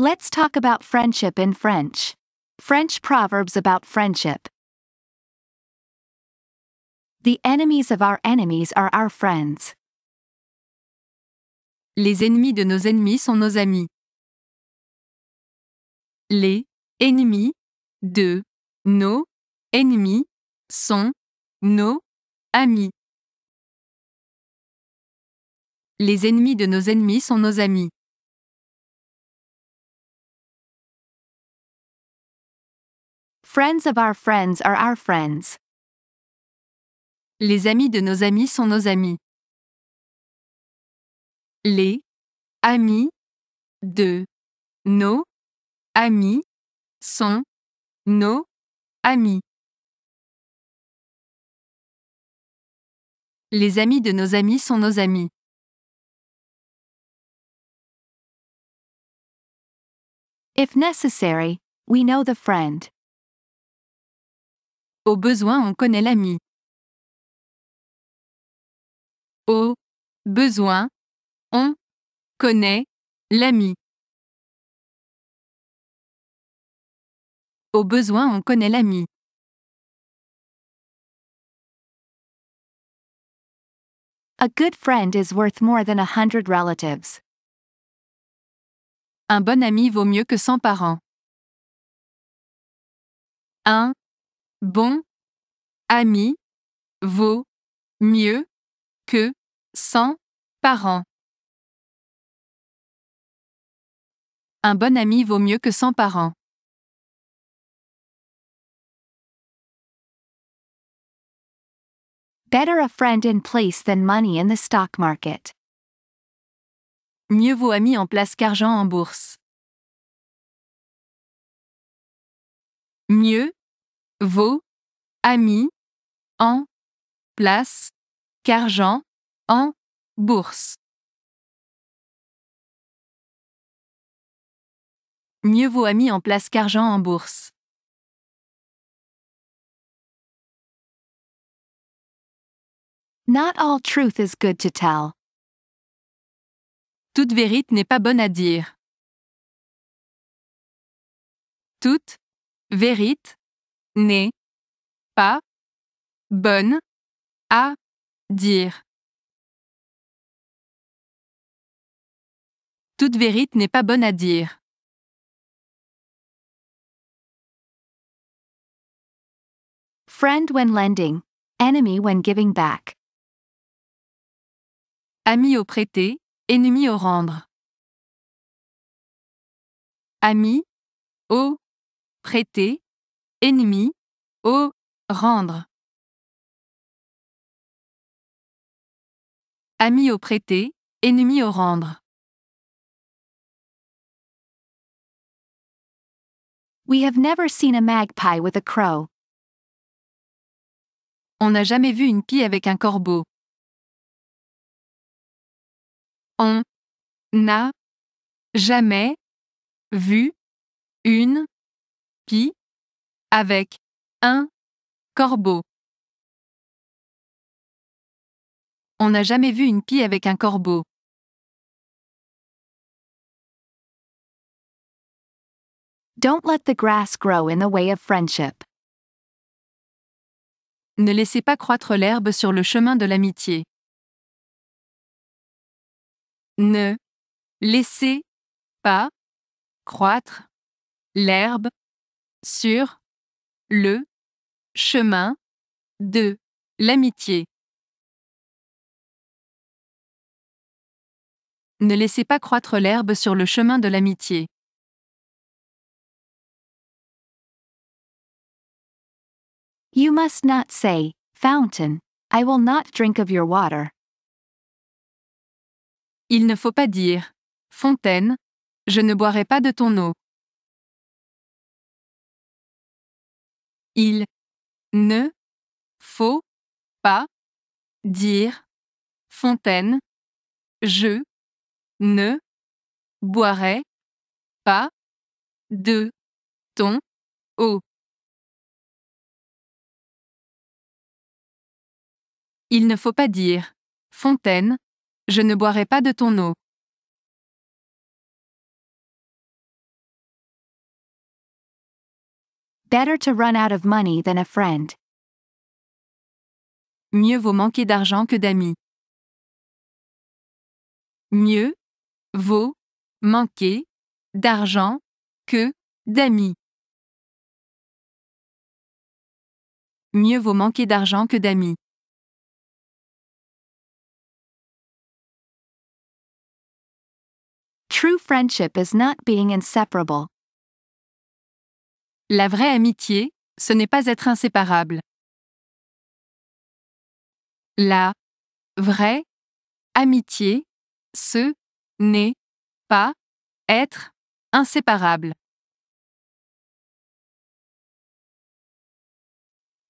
Let's talk about friendship in French. French proverbs about friendship. The enemies of our enemies are our friends. Les ennemis de nos ennemis sont nos amis. Les ennemis de nos ennemis sont nos amis. Les ennemis de nos ennemis sont nos amis. Friends of our friends are our friends. Les amis de nos amis sont nos amis. Les amis de nos amis sont nos amis. Les amis de nos amis sont nos amis. If necessary, we know the friend. Au besoin, on connaît l'ami. Au besoin, on connaît l'ami. Au besoin, on connaît l'ami. A good friend is worth more than a hundred relatives. Un bon ami vaut mieux que 100 parents. Un bon ami vaut mieux que 100 parents. Un bon ami vaut mieux que 100 parents. Better a friend in place than money in the stock market. Mieux vaut ami en place qu'argent en bourse. Mieux vos, amis, en, place, qu'argent, en, bourse. Mieux vaut amis en place qu'argent en bourse. Not all truth is good to tell. Toute vérité n'est pas bonne à dire. Toute vérité n'est pas bonne à dire. Toute vérité n'est pas bonne à dire. Friend when lending, enemy when giving back. Ami au prêter, ennemi au rendre. Ami, au prêter, ennemi au rendre. Ami au prêter, ennemi au rendre. We have never seen a magpie with a crow. On n'a jamais vu une pie avec un corbeau. On n'a jamais vu une pie avec un corbeau. On n'a jamais vu une pie avec un corbeau. Don't let the grass grow in the way of friendship. Ne laissez pas croître l'herbe sur le chemin de l'amitié. Ne laissez pas croître l'herbe sur le chemin de l'amitié. Ne laissez pas croître l'herbe sur le chemin de l'amitié. You must not say, Fountain, I will not drink of your water. Il ne faut pas dire, Fontaine, je ne boirai pas de ton eau. Il ne faut pas dire fontaine. Je ne boirai pas de ton eau. Il ne faut pas dire fontaine. Je ne boirai pas de ton eau. Better to run out of money than a friend. Mieux vaut manquer d'argent que d'amis. Mieux vaut manquer d'argent que d'amis. Mieux vaut manquer d'argent que d'amis. True friendship is not being inseparable, La vraie amitié, ce n'est pas être inséparable. La vraie amitié, ce n'est pas être inséparable.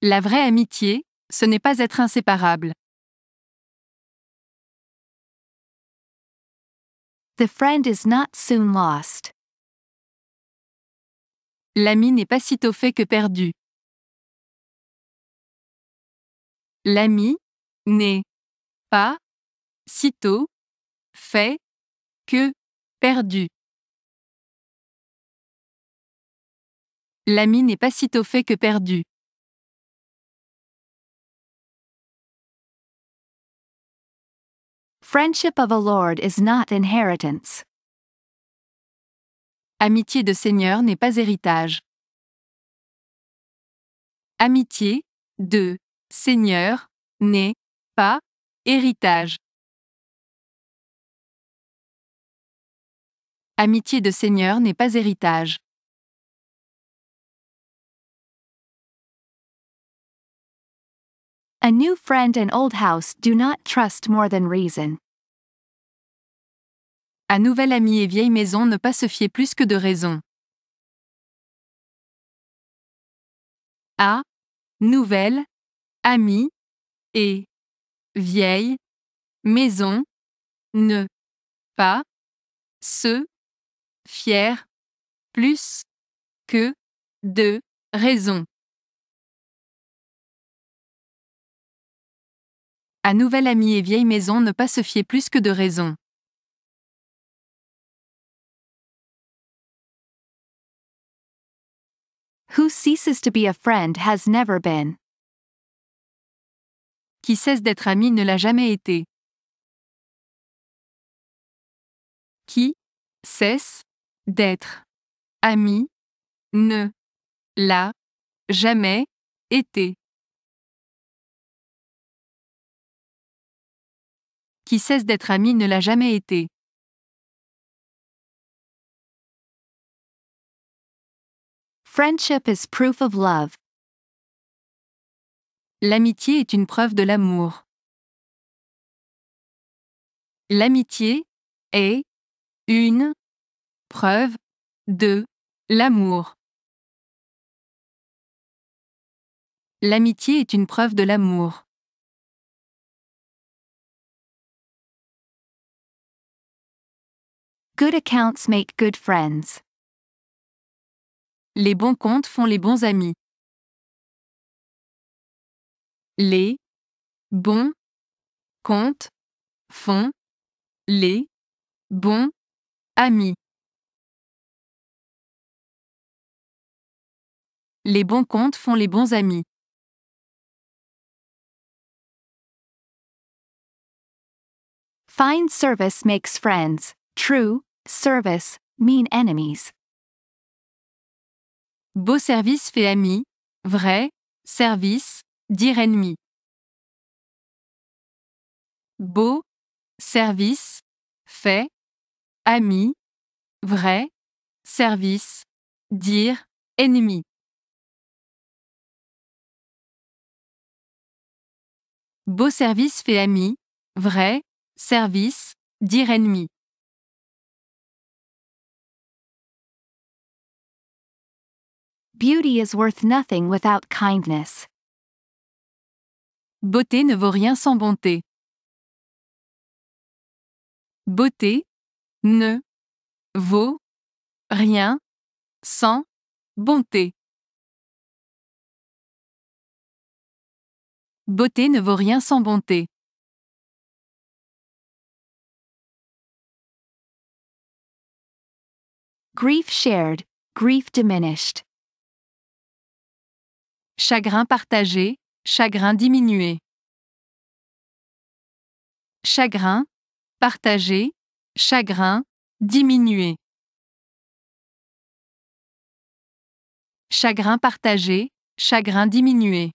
La vraie amitié, ce n'est pas être inséparable. The friend is not soon lost. L'ami n'est pas sitôt fait que perdu. L'ami n'est pas sitôt fait que perdu. L'ami n'est pas sitôt fait que perdu. Friendship of a lord is not inheritance. Amitié de Seigneur n'est pas héritage. Amitié de Seigneur n'est pas héritage. Amitié de Seigneur n'est pas héritage. A new friend and old house do not trust more than reason. À nouvel ami et vieille maison ne pas se fier plus que de raison. A nouvelle, amie et vieille, maison, ne pas se fier plus que de raison. À nouvel ami et vieille maison ne pas se fier plus que de raison. to be a friend has never been. Qui cesse d'être ami ne l'a jamais été. Qui cesse d'être ami ne l'a jamais été. Qui cesse d'être ami ne l'a jamais été. Friendship is proof of love. L'amitié est une preuve de l'amour. L'amitié est une preuve de l'amour. L'amitié est une preuve de l'amour. Good accounts make good friends. Les bons comptes font les bons amis. Les bons comptes font les bons amis. Les bons comptes font les bons amis. Fine service makes friends. True service mean enemies. Beau service fait ami, vrai, service, dire ennemi. Beau, service, fait, ami, vrai, service, dire, ennemi. Beau service fait ami, vrai, service, dire ennemi. Beauty is worth nothing without kindness. Beauté ne vaut rien sans bonté. Beauté ne vaut rien sans bonté. Beauté ne vaut rien sans bonté. Grief shared, grief diminished. Chagrin partagé, chagrin diminué. Chagrin, partagé, chagrin, diminué. Chagrin partagé, chagrin diminué.